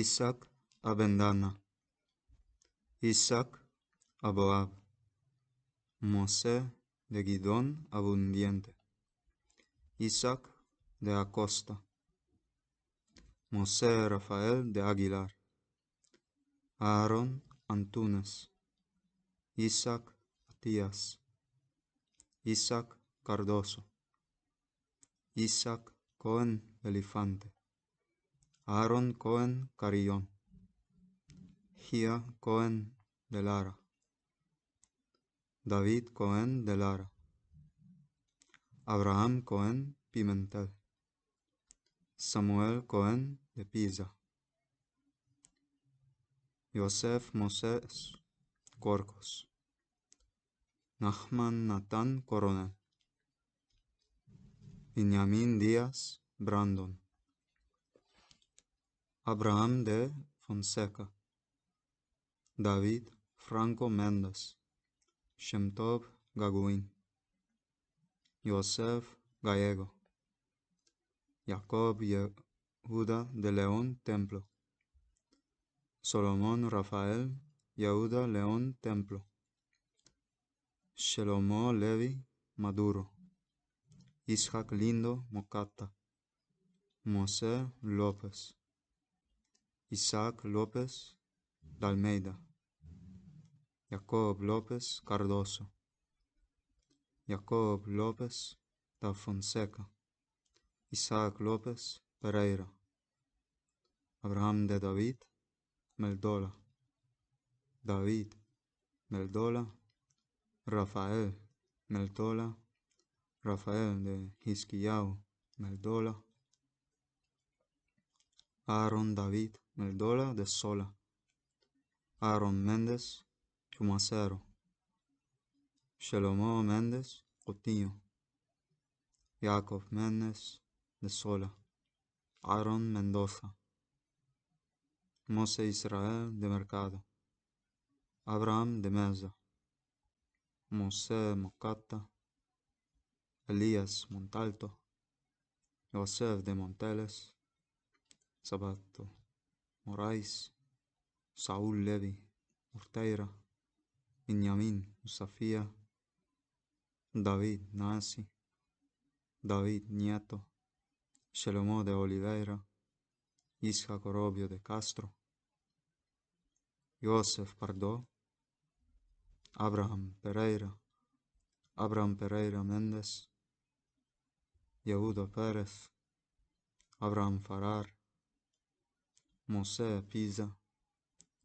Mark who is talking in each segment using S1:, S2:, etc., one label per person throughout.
S1: Isaac Abendana, Isaac Aboab, Mosé de Guidón Abundiente, Isaac de Acosta, Mosé Rafael de Aguilar, Aaron Antunes, Isaac Atías, Isaac Cardoso, Isaac Cohen Elefante, Aaron Cohen Carillon, Hia Cohen de Lara, David Cohen de Lara, Abraham Cohen Pimentel, Samuel Cohen de Pisa, Joseph Moses Corcos, Nachman Nathan Coronel, Iñamín Díaz Brandon. Abraham de Fonseca, David Franco Mendes Shemtov Gaguin, Josef Gallego, Jacob Yehuda de León Templo, Salomón Rafael Yehuda León Templo, Shelomo Levi Maduro, Ishak Lindo Mocata, Mosé López. Isaac López de Almeida, Jacob López Cardoso, Jacob López da Fonseca, Isaac López Pereira, Abraham de David Meldola, David Meldola, Rafael Meldola, Rafael de Hisquiao Meldola, Aaron David Meldola de Sola, Aaron Méndez Chumacero, Shalomó Méndez Otino Jacob Méndez de Sola, Aaron Mendoza, Mose Israel de Mercado, Abraham de Mesa, Mose Mocata, Elías Montalto, Joseph de Monteles, Sabato. Morais, Saúl Levi, Urteira, Iñamín, Safía, David Nasi, David Nieto, Shelomo de Oliveira, Isha Corobio de Castro, Joseph Pardo, Abraham Pereira, Abraham Pereira Méndez, Yehuda Pérez, Abraham Farrar, Mosé Pisa,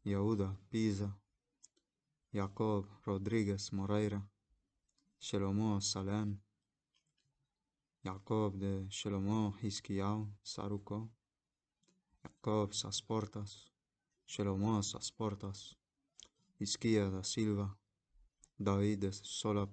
S1: Yehuda Pisa, Jacob Rodriguez Moreira, Shelomo Salem, Jacob de Shelomo Hisquiao Saruco, Jacob Sasportas, Shelomo Sasportas, Isquia da Silva, David Solap